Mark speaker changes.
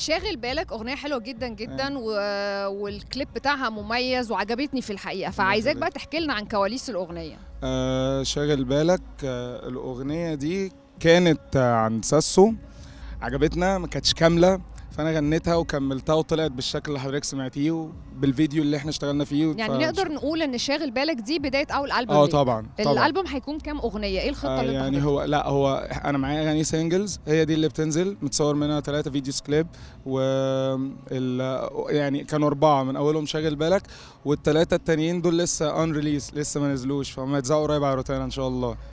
Speaker 1: شاغل بالك اغنيه حلوه جدا جدا آه. و... والكليب بتاعها مميز وعجبتني في الحقيقه فعايزاك بقى تحكي لنا عن كواليس الاغنيه
Speaker 2: آه شاغل بالك آه الاغنيه دي كانت آه عن ساسو عجبتنا ما كانتش كامله فانا غنيتها وكملتها وطلعت بالشكل اللي حضرتك سمعتيه وبالفيديو اللي احنا اشتغلنا فيه يعني نقدر
Speaker 1: نقول ان شاغل بالك دي بدايه اول البوم اه طبعا الالبوم هيكون كام اغنيه ايه الخطه آه اللي
Speaker 2: يعني هو لا هو انا معايا اغاني سنجلز هي دي اللي بتنزل متصور منها ثلاثه فيديو كليب و يعني كانوا اربعه من اولهم شاغل بالك والثلاثه التانيين دول لسه ان ريليس لسه ما نزلوش فهم يتذاعوا قريب على روتانا ان شاء الله